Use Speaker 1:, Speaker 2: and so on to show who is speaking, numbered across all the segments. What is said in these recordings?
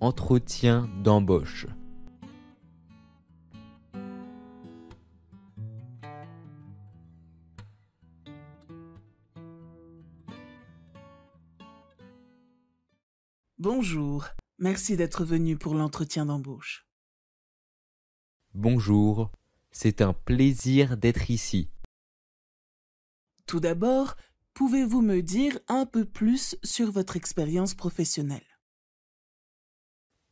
Speaker 1: entretien d'embauche.
Speaker 2: Bonjour, merci d'être venu pour l'entretien d'embauche.
Speaker 1: Bonjour, c'est un plaisir d'être ici.
Speaker 2: Tout d'abord, pouvez-vous me dire un peu plus sur votre expérience professionnelle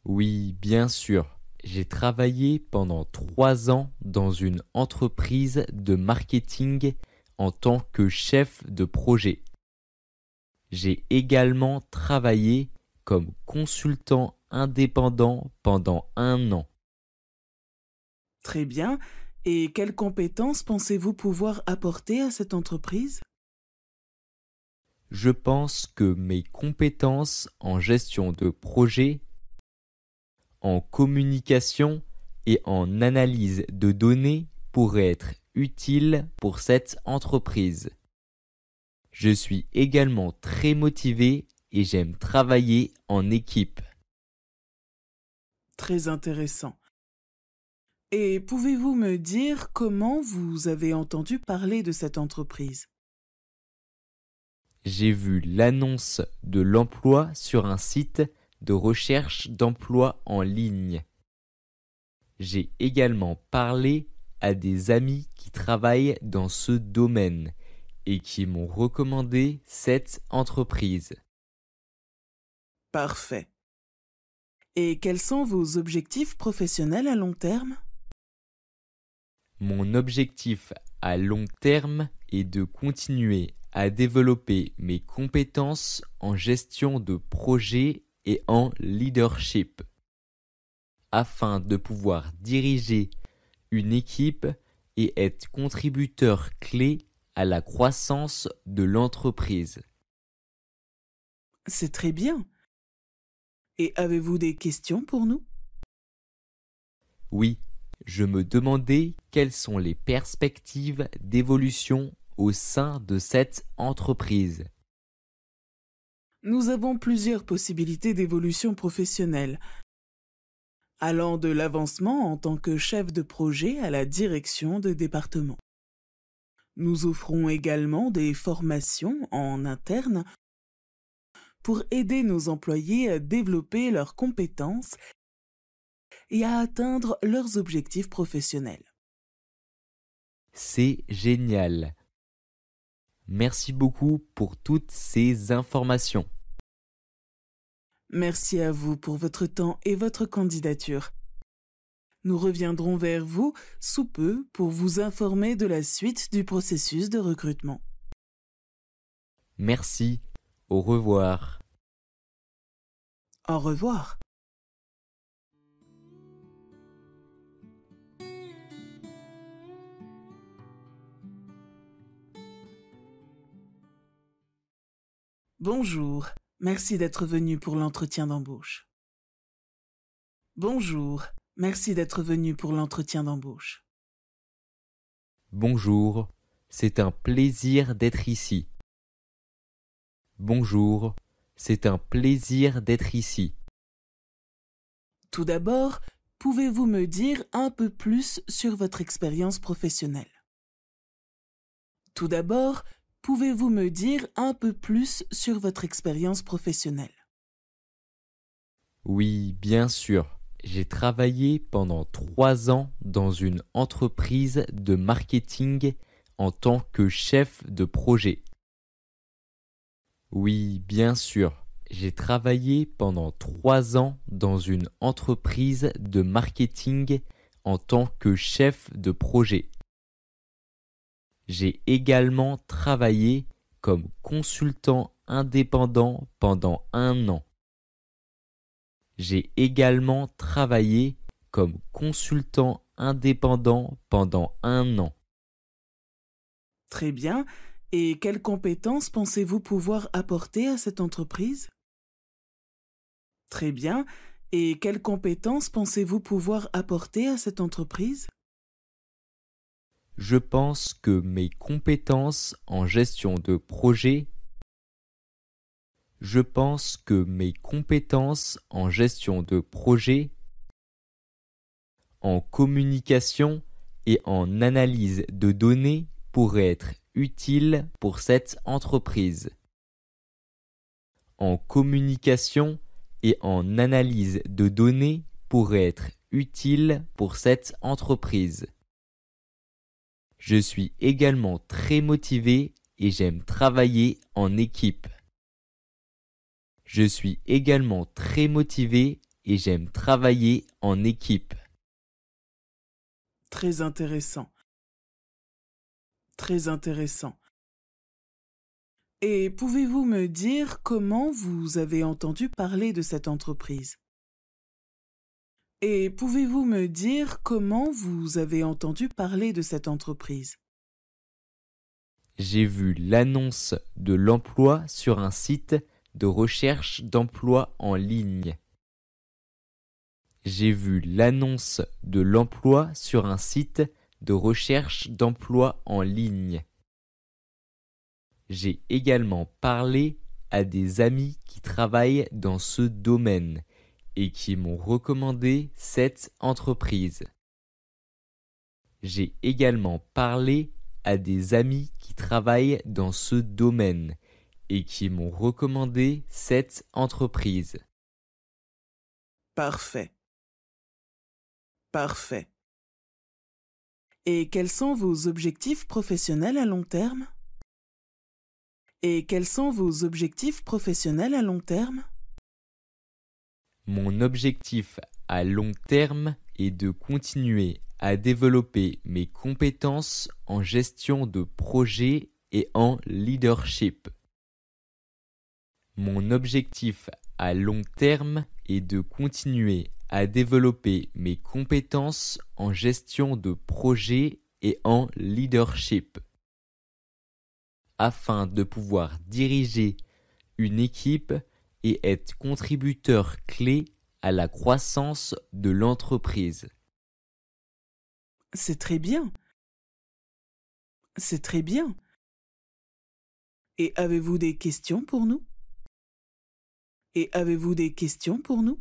Speaker 1: oui, bien sûr. J'ai travaillé pendant trois ans dans une entreprise de marketing en tant que chef de projet. J'ai également travaillé comme consultant indépendant pendant un an.
Speaker 2: Très bien. Et quelles compétences pensez-vous pouvoir apporter à cette entreprise
Speaker 1: Je pense que mes compétences en gestion de projet en communication et en analyse de données pourrait être utile pour cette entreprise. Je suis également très motivé et j'aime travailler en équipe.
Speaker 2: Très intéressant. Et pouvez-vous me dire comment vous avez entendu parler de cette entreprise
Speaker 1: J'ai vu l'annonce de l'emploi sur un site de recherche d'emploi en ligne. J'ai également parlé à des amis qui travaillent dans ce domaine et qui m'ont recommandé cette entreprise.
Speaker 2: Parfait. Et quels sont vos objectifs professionnels à long terme
Speaker 1: Mon objectif à long terme est de continuer à développer mes compétences en gestion de projets et en leadership. Afin de pouvoir diriger une équipe et être contributeur clé à la croissance de l'entreprise.
Speaker 2: C'est très bien. Et avez-vous des questions pour nous
Speaker 1: Oui, je me demandais quelles sont les perspectives d'évolution au sein de cette entreprise.
Speaker 2: Nous avons plusieurs possibilités d'évolution professionnelle, allant de l'avancement en tant que chef de projet à la direction de département. Nous offrons également des formations en interne pour aider nos employés à développer leurs compétences et à atteindre leurs objectifs professionnels.
Speaker 1: C'est génial. Merci beaucoup pour toutes ces informations.
Speaker 2: Merci à vous pour votre temps et votre candidature. Nous reviendrons vers vous sous peu pour vous informer de la suite du processus de recrutement.
Speaker 1: Merci. Au revoir.
Speaker 2: Au revoir. Bonjour, merci d'être venu pour l'entretien d'embauche. Bonjour, merci d'être venu pour l'entretien d'embauche.
Speaker 1: Bonjour, c'est un plaisir d'être ici. Bonjour, c'est un plaisir d'être ici.
Speaker 2: Tout d'abord, pouvez-vous me dire un peu plus sur votre expérience professionnelle Tout d'abord, Pouvez-vous me dire un peu plus sur votre expérience professionnelle
Speaker 1: Oui, bien sûr. J'ai travaillé pendant trois ans dans une entreprise de marketing en tant que chef de projet. Oui, bien sûr. J'ai travaillé pendant trois ans dans une entreprise de marketing en tant que chef de projet. J'ai également travaillé comme consultant indépendant pendant un an. J'ai également travaillé comme consultant indépendant pendant un an.
Speaker 2: Très bien. Et quelles compétences pensez-vous pouvoir apporter à cette entreprise Très bien. Et quelles compétences pensez-vous pouvoir apporter à cette entreprise
Speaker 1: je pense que mes compétences en gestion de projet je pense que mes compétences en gestion de projet en communication et en analyse de données pourraient être utiles pour cette entreprise. En communication et en analyse de données pourraient être utiles pour cette entreprise. Je suis également très motivé et j'aime travailler en équipe. Je suis également très motivé et j'aime travailler en équipe.
Speaker 2: Très intéressant. Très intéressant. Et pouvez-vous me dire comment vous avez entendu parler de cette entreprise et pouvez-vous me dire comment vous avez entendu parler de cette entreprise
Speaker 1: J'ai vu l'annonce de l'emploi sur un site de recherche d'emploi en ligne. J'ai vu l'annonce de l'emploi sur un site de recherche d'emploi en ligne. J'ai également parlé à des amis qui travaillent dans ce domaine et qui m'ont recommandé cette entreprise. J'ai également parlé à des amis qui travaillent dans ce domaine et qui m'ont recommandé cette entreprise.
Speaker 2: Parfait. Parfait. Et quels sont vos objectifs professionnels à long terme Et quels sont vos objectifs professionnels à long terme
Speaker 1: mon objectif à long terme est de continuer à développer mes compétences en gestion de projet et en leadership. Mon objectif à long terme est de continuer à développer mes compétences en gestion de projet et en leadership. Afin de pouvoir diriger une équipe, et être contributeur clé à la croissance de l'entreprise.
Speaker 2: C'est très bien. C'est très bien. Et avez-vous des questions pour nous Et avez-vous des questions pour nous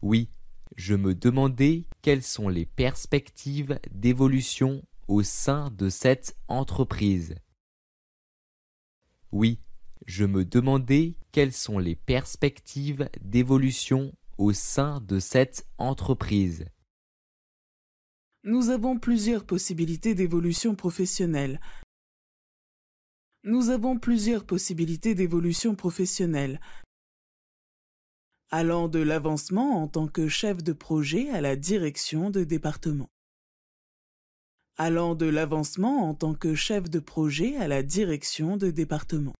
Speaker 1: Oui, je me demandais quelles sont les perspectives d'évolution au sein de cette entreprise. Oui, je me demandais quelles sont les perspectives d'évolution au sein de cette entreprise.
Speaker 2: Nous avons plusieurs possibilités d'évolution professionnelle. Nous avons plusieurs possibilités d'évolution professionnelle, allant de l'avancement en tant que chef de projet à la direction de département. Allant de l'avancement en tant que chef de projet à la direction de département.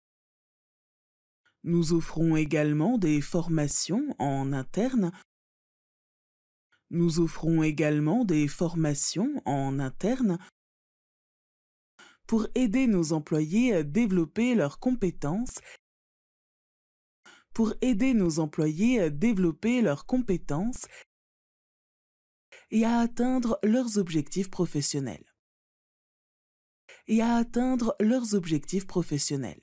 Speaker 2: Nous offrons également des formations en interne. Nous offrons également des formations en interne pour aider nos employés à développer leurs compétences pour aider nos employés à développer leurs compétences et à atteindre leurs objectifs professionnels. Et à atteindre leurs objectifs professionnels.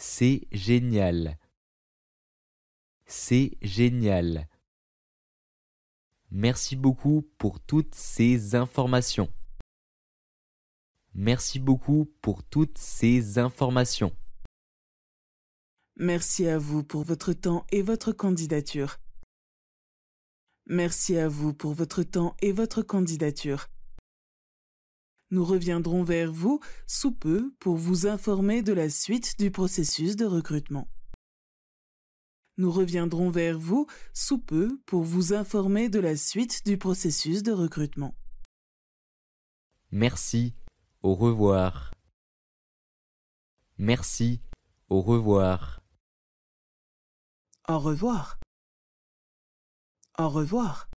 Speaker 1: C'est génial. C'est génial. Merci beaucoup pour toutes ces informations. Merci beaucoup pour toutes ces informations.
Speaker 2: Merci à vous pour votre temps et votre candidature. Merci à vous pour votre temps et votre candidature. Nous reviendrons vers vous sous peu pour vous informer de la suite du processus de recrutement. Nous reviendrons vers vous sous peu pour vous informer de la suite du processus de recrutement.
Speaker 1: Merci, au revoir. Merci, au revoir.
Speaker 2: Au revoir. Au revoir.